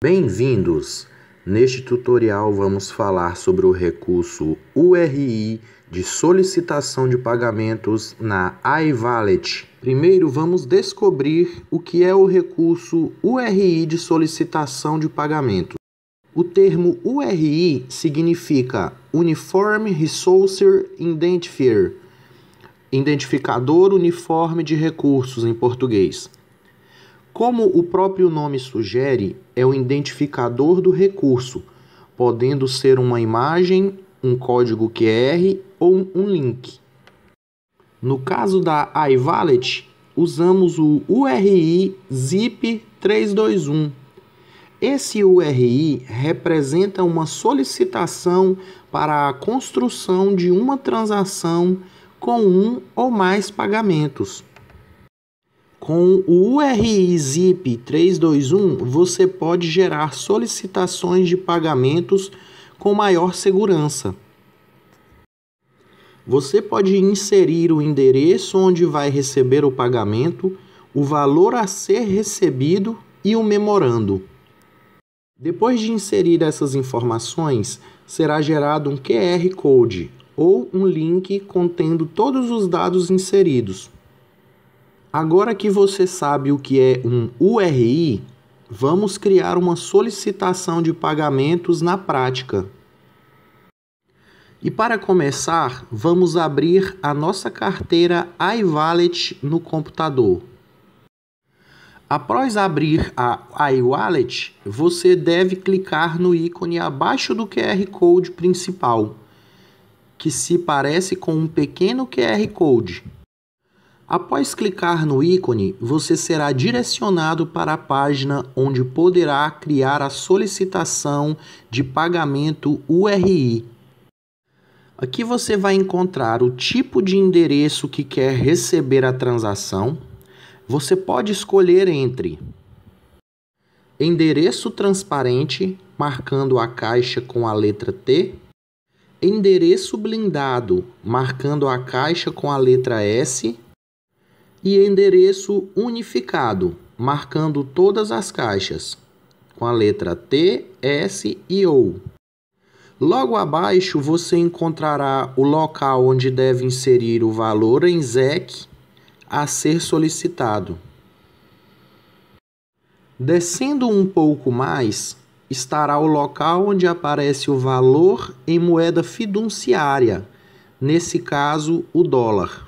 Bem-vindos! Neste tutorial vamos falar sobre o recurso URI de solicitação de pagamentos na iWallet. Primeiro vamos descobrir o que é o recurso URI de solicitação de pagamento. O termo URI significa Uniform Resource Identifier, identificador uniforme de recursos em português. Como o próprio nome sugere, é o identificador do recurso, podendo ser uma imagem, um código QR ou um link. No caso da iWallet, usamos o URI ZIP 321. Esse URI representa uma solicitação para a construção de uma transação com um ou mais pagamentos. Com o URI ZIP 321, você pode gerar solicitações de pagamentos com maior segurança. Você pode inserir o endereço onde vai receber o pagamento, o valor a ser recebido e o memorando. Depois de inserir essas informações, será gerado um QR Code ou um link contendo todos os dados inseridos. Agora que você sabe o que é um URI, vamos criar uma solicitação de pagamentos na prática. E para começar, vamos abrir a nossa carteira iWallet no computador. Após abrir a iWallet, você deve clicar no ícone abaixo do QR Code principal, que se parece com um pequeno QR Code. Após clicar no ícone, você será direcionado para a página onde poderá criar a solicitação de pagamento URI. Aqui você vai encontrar o tipo de endereço que quer receber a transação. Você pode escolher entre endereço transparente, marcando a caixa com a letra T, endereço blindado, marcando a caixa com a letra S e endereço unificado, marcando todas as caixas, com a letra T, S e O. Logo abaixo você encontrará o local onde deve inserir o valor em ZEC a ser solicitado. Descendo um pouco mais, estará o local onde aparece o valor em moeda fiduciária, nesse caso o dólar.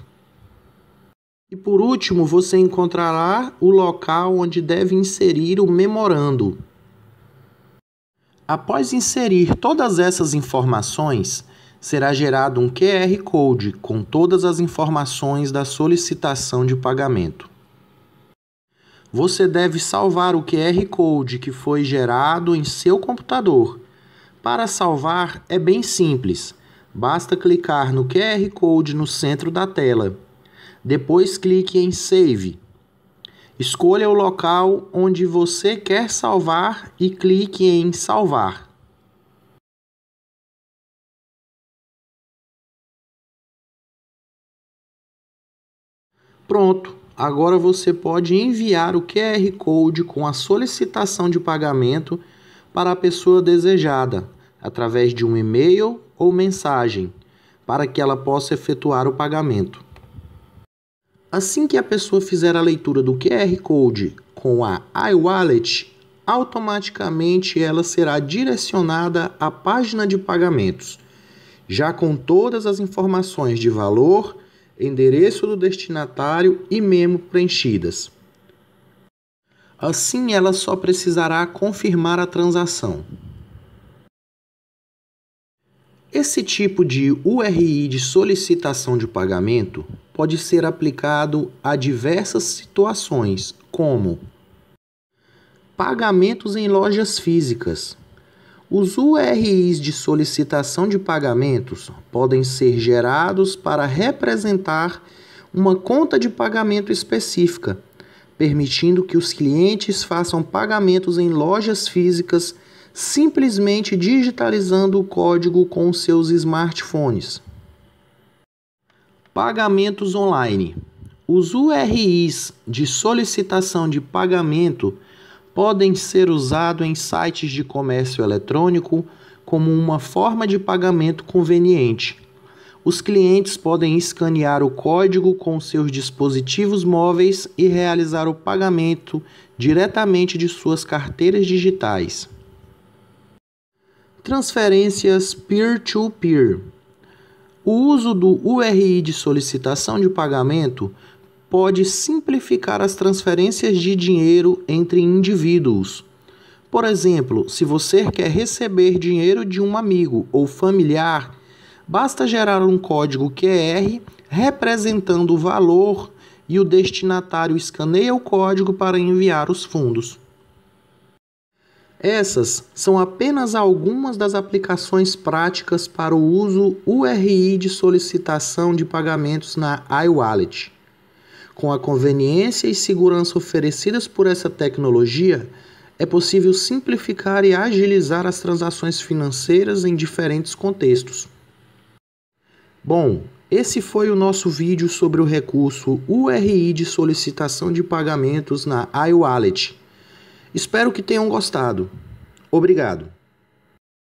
E por último, você encontrará o local onde deve inserir o memorando. Após inserir todas essas informações, será gerado um QR Code com todas as informações da solicitação de pagamento. Você deve salvar o QR Code que foi gerado em seu computador. Para salvar é bem simples, basta clicar no QR Code no centro da tela. Depois clique em Save. Escolha o local onde você quer salvar e clique em Salvar. Pronto, agora você pode enviar o QR Code com a solicitação de pagamento para a pessoa desejada, através de um e-mail ou mensagem, para que ela possa efetuar o pagamento. Assim que a pessoa fizer a leitura do QR Code com a iWallet, automaticamente ela será direcionada à página de pagamentos, já com todas as informações de valor, endereço do destinatário e memo preenchidas. Assim, ela só precisará confirmar a transação. Esse tipo de URI de solicitação de pagamento pode ser aplicado a diversas situações, como pagamentos em lojas físicas. Os URIs de solicitação de pagamentos podem ser gerados para representar uma conta de pagamento específica, permitindo que os clientes façam pagamentos em lojas físicas simplesmente digitalizando o código com seus smartphones. Pagamentos online. Os URIs de solicitação de pagamento podem ser usados em sites de comércio eletrônico como uma forma de pagamento conveniente. Os clientes podem escanear o código com seus dispositivos móveis e realizar o pagamento diretamente de suas carteiras digitais transferências peer-to-peer. -peer. O uso do URI de solicitação de pagamento pode simplificar as transferências de dinheiro entre indivíduos. Por exemplo, se você quer receber dinheiro de um amigo ou familiar, basta gerar um código QR representando o valor e o destinatário escaneia o código para enviar os fundos. Essas são apenas algumas das aplicações práticas para o uso URI de solicitação de pagamentos na iWallet. Com a conveniência e segurança oferecidas por essa tecnologia, é possível simplificar e agilizar as transações financeiras em diferentes contextos. Bom, esse foi o nosso vídeo sobre o recurso URI de solicitação de pagamentos na iWallet. Espero que tenham gostado. Obrigado.